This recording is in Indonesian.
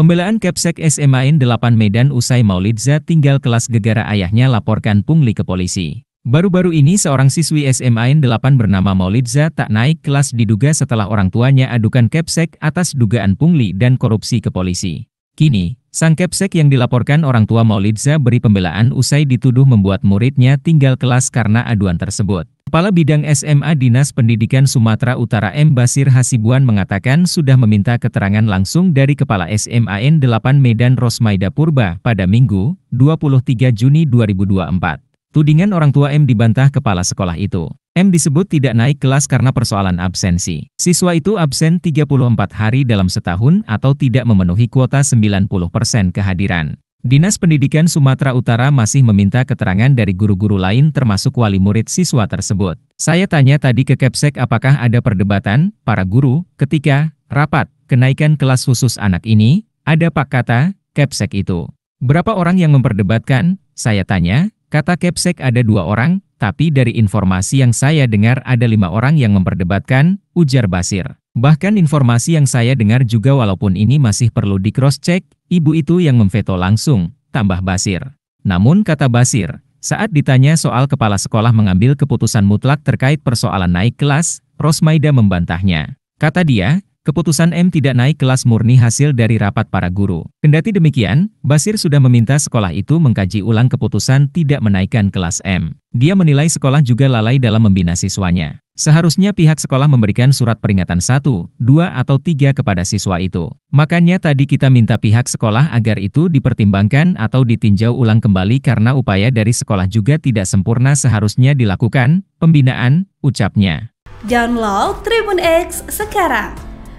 Pembelaan Kepsek SMAN 8 Medan usai Maulidza tinggal kelas gegara ayahnya laporkan pungli ke polisi. Baru-baru ini seorang siswi SMAN 8 bernama Maulidza tak naik kelas diduga setelah orang tuanya adukan Kepsek atas dugaan pungli dan korupsi ke polisi. Kini, Sang Kepsek yang dilaporkan orang tua Maulidza beri pembelaan usai dituduh membuat muridnya tinggal kelas karena aduan tersebut. Kepala Bidang SMA Dinas Pendidikan Sumatera Utara M. Basir Hasibuan mengatakan sudah meminta keterangan langsung dari Kepala SMA n 8 Medan Rosmaida Purba pada Minggu, 23 Juni 2024. Tudingan orang tua M dibantah kepala sekolah itu. M disebut tidak naik kelas karena persoalan absensi. Siswa itu absen 34 hari dalam setahun atau tidak memenuhi kuota 90% kehadiran. Dinas Pendidikan Sumatera Utara masih meminta keterangan dari guru-guru lain termasuk wali murid siswa tersebut. Saya tanya tadi ke Kepsek apakah ada perdebatan, para guru, ketika, rapat, kenaikan kelas khusus anak ini, ada pak kata, Kepsek itu. Berapa orang yang memperdebatkan? Saya tanya, kata Kepsek ada dua orang, tapi dari informasi yang saya dengar ada lima orang yang memperdebatkan, ujar Basir. Bahkan informasi yang saya dengar juga walaupun ini masih perlu di cross-check, ibu itu yang memveto langsung, tambah Basir. Namun kata Basir, saat ditanya soal kepala sekolah mengambil keputusan mutlak terkait persoalan naik kelas, Rosmaida membantahnya. Kata dia, Keputusan M tidak naik kelas murni hasil dari rapat para guru. Kendati demikian, Basir sudah meminta sekolah itu mengkaji ulang keputusan tidak menaikkan kelas M. Dia menilai sekolah juga lalai dalam membina siswanya. Seharusnya pihak sekolah memberikan surat peringatan 1, 2 atau 3 kepada siswa itu. Makanya tadi kita minta pihak sekolah agar itu dipertimbangkan atau ditinjau ulang kembali karena upaya dari sekolah juga tidak sempurna seharusnya dilakukan, pembinaan, ucapnya. Download Tribun X sekarang